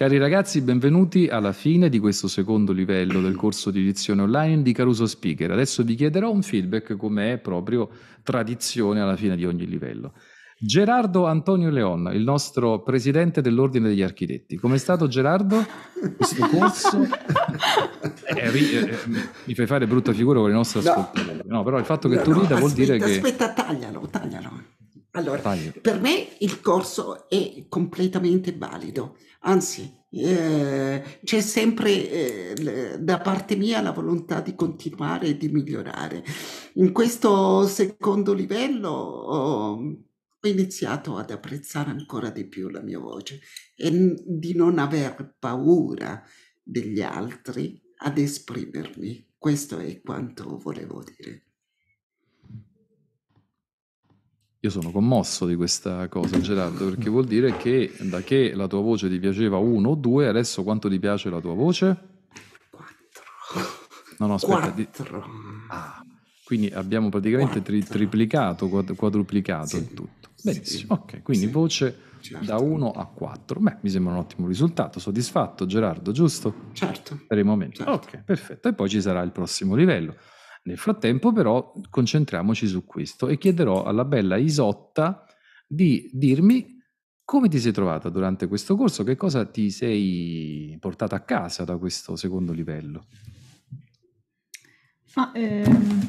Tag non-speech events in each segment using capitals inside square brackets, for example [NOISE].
Cari ragazzi, benvenuti alla fine di questo secondo livello del corso di edizione online di Caruso Speaker. Adesso vi chiederò un feedback come è proprio tradizione alla fine di ogni livello. Gerardo Antonio Leon, il nostro presidente dell'Ordine degli Architetti. Come è stato Gerardo? Questo corso [LAUGHS] eh, ri, eh, eh, mi fai fare brutta figura con le nostre no. ascoltatori. No, però il fatto che no, tu rida no, vuol aspetta, dire che... Aspetta, taglialo, taglialo. Allora, Taglio. per me il corso è completamente valido anzi eh, c'è sempre eh, da parte mia la volontà di continuare e di migliorare. In questo secondo livello ho, ho iniziato ad apprezzare ancora di più la mia voce e di non aver paura degli altri ad esprimermi. Questo è quanto volevo dire. Io sono commosso di questa cosa, Gerardo, perché vuol dire che da che la tua voce ti piaceva uno o due, adesso quanto ti piace la tua voce? Quattro. No, no, aspetta. Quattro. Ah, quindi abbiamo praticamente tri- triplicato, quad- quadruplicato sì. il tutto. Benissimo, sì. ok, quindi sì. voce certo. da uno a quattro. Beh, mi sembra un ottimo risultato, soddisfatto Gerardo, giusto? Certo. Per il momento. Certo. Ok, perfetto. E poi ci sarà il prossimo livello. Nel frattempo però concentriamoci su questo e chiederò alla bella Isotta di dirmi come ti sei trovata durante questo corso, che cosa ti sei portata a casa da questo secondo livello. Ma, ehm,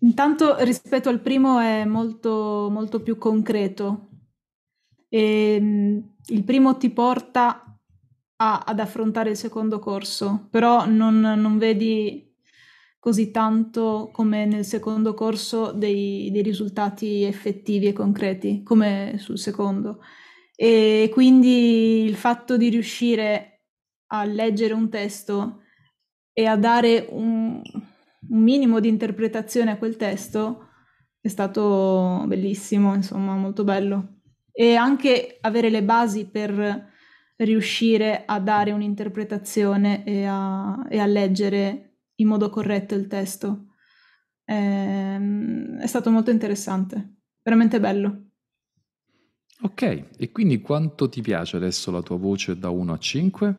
intanto rispetto al primo è molto, molto più concreto. E, ehm, il primo ti porta a, ad affrontare il secondo corso, però non, non vedi così tanto come nel secondo corso dei, dei risultati effettivi e concreti, come sul secondo. E quindi il fatto di riuscire a leggere un testo e a dare un, un minimo di interpretazione a quel testo è stato bellissimo, insomma, molto bello. E anche avere le basi per riuscire a dare un'interpretazione e a, e a leggere in modo corretto il testo. è, ehm, è stato molto interessante, veramente bello. Ok, e quindi quanto ti piace adesso la tua voce da 1 a 5?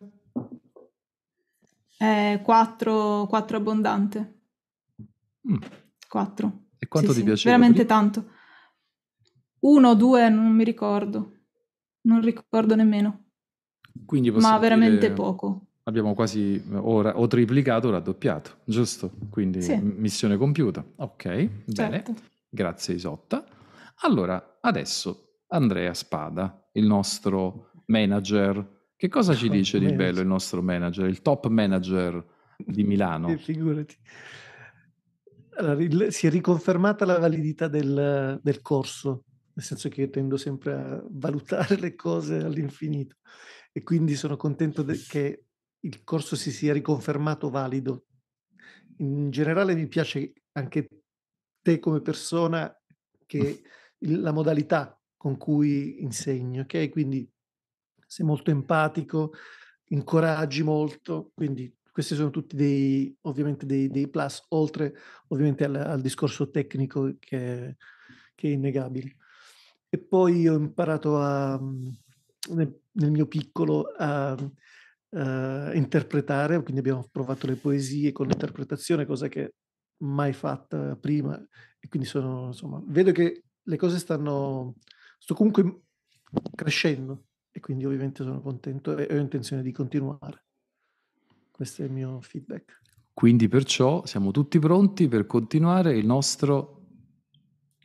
Eh, 4, 4 abbondante. Mm. 4. E quanto sì, ti sì, piace? Veramente prima? tanto. 1, 2 non mi ricordo, non ricordo nemmeno. Quindi Ma veramente dire... poco abbiamo quasi ora o, triplicato o raddoppiato, giusto? Quindi sì. missione compiuta. Ok, certo. bene. Grazie Isotta. Allora, adesso Andrea Spada, il nostro manager. Che cosa ci oh, dice manager. di bello il nostro manager, il top manager di Milano? [LAUGHS] Figurati. Allora, il, si è riconfermata la validità del, del corso, nel senso che io tendo sempre a valutare le cose all'infinito e quindi sono contento de- che il corso si sia riconfermato valido. In generale mi piace anche te come persona che mm. la modalità con cui insegni, ok? Quindi sei molto empatico, incoraggi molto, quindi questi sono tutti dei, ovviamente dei, dei plus, oltre ovviamente al, al discorso tecnico che, che, è innegabile. E poi ho imparato a, mm, nel, nel mio piccolo a eh, interpretare, quindi abbiamo provato le poesie con l'interpretazione, cosa che mai fatta prima. E quindi sono, insomma, vedo che le cose stanno, sto comunque crescendo e quindi ovviamente sono contento e ho intenzione di continuare. Questo è il mio feedback. Quindi perciò siamo tutti pronti per continuare il nostro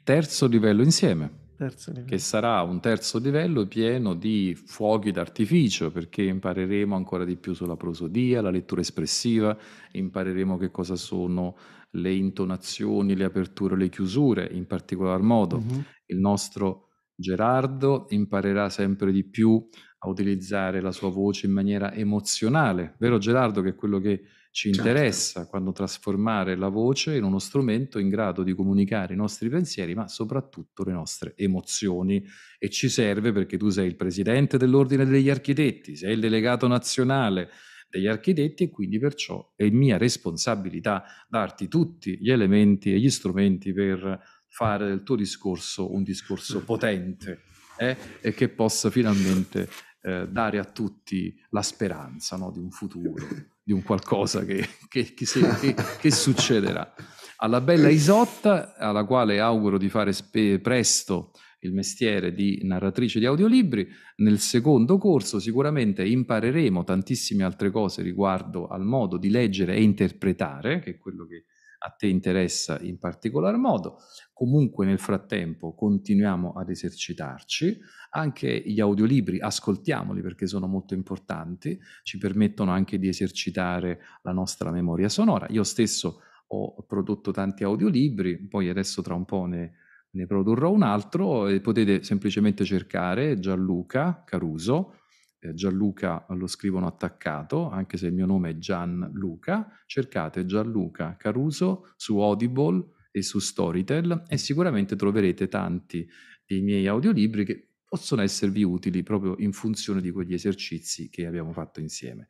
terzo livello insieme. Terzo livello. che sarà un terzo livello pieno di fuochi d'artificio, perché impareremo ancora di più sulla prosodia, la lettura espressiva, impareremo che cosa sono le intonazioni, le aperture, le chiusure, in particolar modo. Mm-hmm. Il nostro Gerardo imparerà sempre di più a utilizzare la sua voce in maniera emozionale, vero Gerardo che è quello che ci certo. interessa certo. quando trasformare la voce in uno strumento in grado di comunicare i nostri pensieri, ma soprattutto le nostre emozioni. E ci serve perché tu sei il presidente dell'Ordine degli Architetti, sei il delegato nazionale degli architetti e quindi perciò è mia responsabilità darti tutti gli elementi e gli strumenti per fare del tuo discorso un discorso potente eh? e che possa finalmente eh, dare a tutti la speranza no? di un futuro, di un qualcosa che, che, che, se, che succederà. Alla bella Isotta, alla quale auguro di fare spe- presto il mestiere di narratrice di audiolibri. Nel secondo corso sicuramente impareremo tantissime altre cose riguardo al modo di leggere e interpretare, che è quello che a te interessa in particolar modo. Comunque nel frattempo continuiamo ad esercitarci, anche gli audiolibri ascoltiamoli perché sono molto importanti, ci permettono anche di esercitare la nostra memoria sonora. Io stesso ho prodotto tanti audiolibri, poi adesso tra un po' ne, ne produrrò un altro e potete semplicemente cercare Gianluca Caruso eh, Gianluca lo scrivono attaccato, anche se il mio nome è Gianluca, cercate Gianluca Caruso su Audible e su Storytel e sicuramente troverete tanti dei miei audiolibri che possono esservi utili proprio in funzione di quegli esercizi che abbiamo fatto insieme.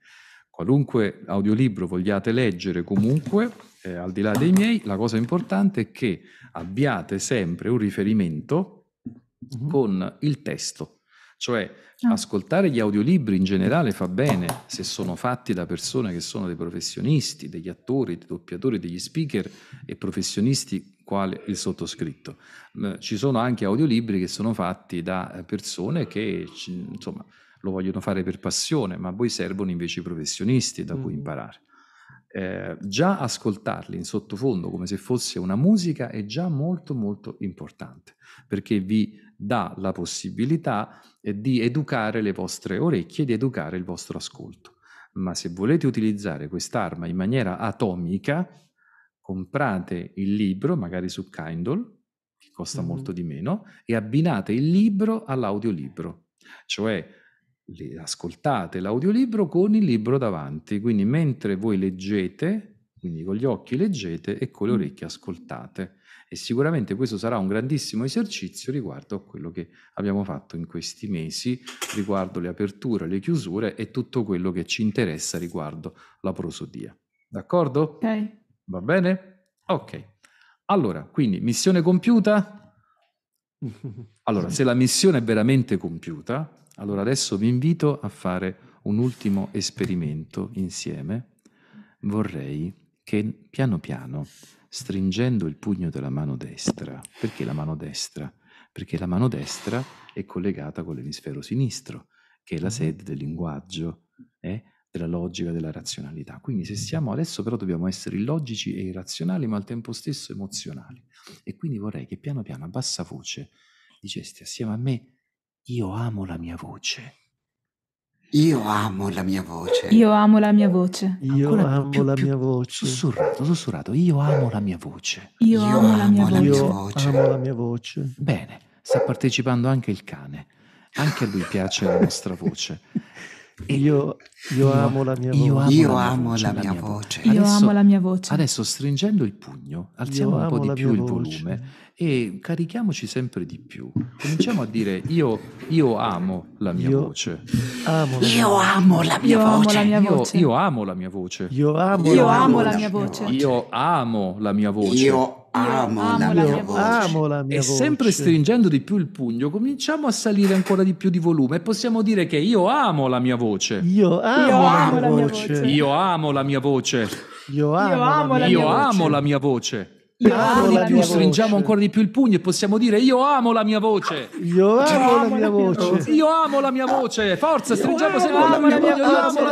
Qualunque audiolibro vogliate leggere comunque, eh, al di là dei miei, la cosa importante è che abbiate sempre un riferimento mm-hmm. con il testo cioè, ah. ascoltare gli audiolibri in generale fa bene se sono fatti da persone che sono dei professionisti, degli attori, dei doppiatori, degli speaker e professionisti quale il sottoscritto. Ci sono anche audiolibri che sono fatti da eh, persone che, insomma, lo vogliono fare per passione, ma poi servono invece i professionisti da mm. cui imparare. Eh, già ascoltarli in sottofondo come se fosse una musica è già molto molto importante perché vi dà la possibilità eh, di educare le vostre orecchie, di educare il vostro ascolto. Ma se volete utilizzare quest'arma in maniera atomica, comprate il libro, magari su Kindle, che costa mm-hmm. molto di meno, e abbinate il libro all'audiolibro. Cioè, ascoltate l'audiolibro con il libro davanti, quindi mentre voi leggete, quindi con gli occhi leggete e con le orecchie ascoltate e sicuramente questo sarà un grandissimo esercizio riguardo a quello che abbiamo fatto in questi mesi, riguardo le aperture, le chiusure e tutto quello che ci interessa riguardo la prosodia. D'accordo? Ok. Va bene? Ok. Allora, quindi missione compiuta? Allora, se la missione è veramente compiuta, allora adesso vi invito a fare un ultimo esperimento insieme. Vorrei che piano piano stringendo il pugno della mano destra. Perché la mano destra? Perché la mano destra è collegata con l'emisfero sinistro, che è la ah. sede del linguaggio, eh? della logica, della razionalità. Quindi se mm. siamo adesso però dobbiamo essere illogici e irrazionali, ma al tempo stesso emozionali. E quindi vorrei che piano piano a bassa voce dicesti assieme a me, io amo la mia voce. Io amo la mia voce. Io amo la mia voce. Io Ancora amo più, la più mia voce. Sussurrato, sussurrato. Io amo la mia voce. Io, Io amo, la la mia voce. Io amo la mia voce. Bene, sta partecipando anche il cane. Anche a lui piace la nostra voce. Io, io, amo la mia voce. Io amo, io la, amo la mia voce. Io adesso, amo la mia voce. Adesso stringendo il pugno, alziamo un po' di più il voce. volume e carichiamoci sempre di più. Cominciamo a dire io, io amo la mia voce. Amo la io mia amo la mia voce. Io amo la mia voce. Io amo la mia voce. Io amo la mia voce. Io amo la mia voce amo, amo, la, mia voce. Amo la mia e voce. sempre stringendo di più il pugno, cominciamo a salire ancora di più di volume e possiamo dire che io amo la mia voce. Io amo, io amo la mia voce. Io amo la mia voce. Io amo, io la, mia voce. la mia voce io amo la più, mia stringiamo voce. ancora di più il pugno e possiamo dire io amo la mia voce. Io amo, la, mia voce. Io amo la mia voce. Forza, stringiamo sempre la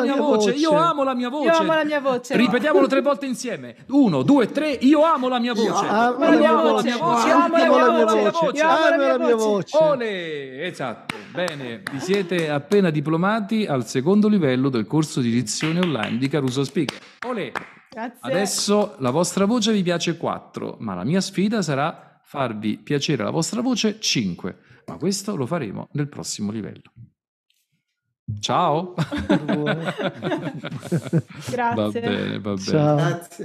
mia voce. Io amo la mia voce. Io amo la mia voce. Ripetiamolo tre volte insieme. Uno, due, tre. Io amo la mia voce. Amo la mia voce. Io amo la mia voce. Ole, esatto. Bene, vi siete appena diplomati al secondo livello del corso di dizione online di Caruso Speak Ole. Grazie. Adesso la vostra voce vi piace 4, ma la mia sfida sarà farvi piacere la vostra voce 5, ma questo lo faremo nel prossimo livello. Ciao. [LAUGHS] Grazie. Va bene, va bene. Ciao. Grazie.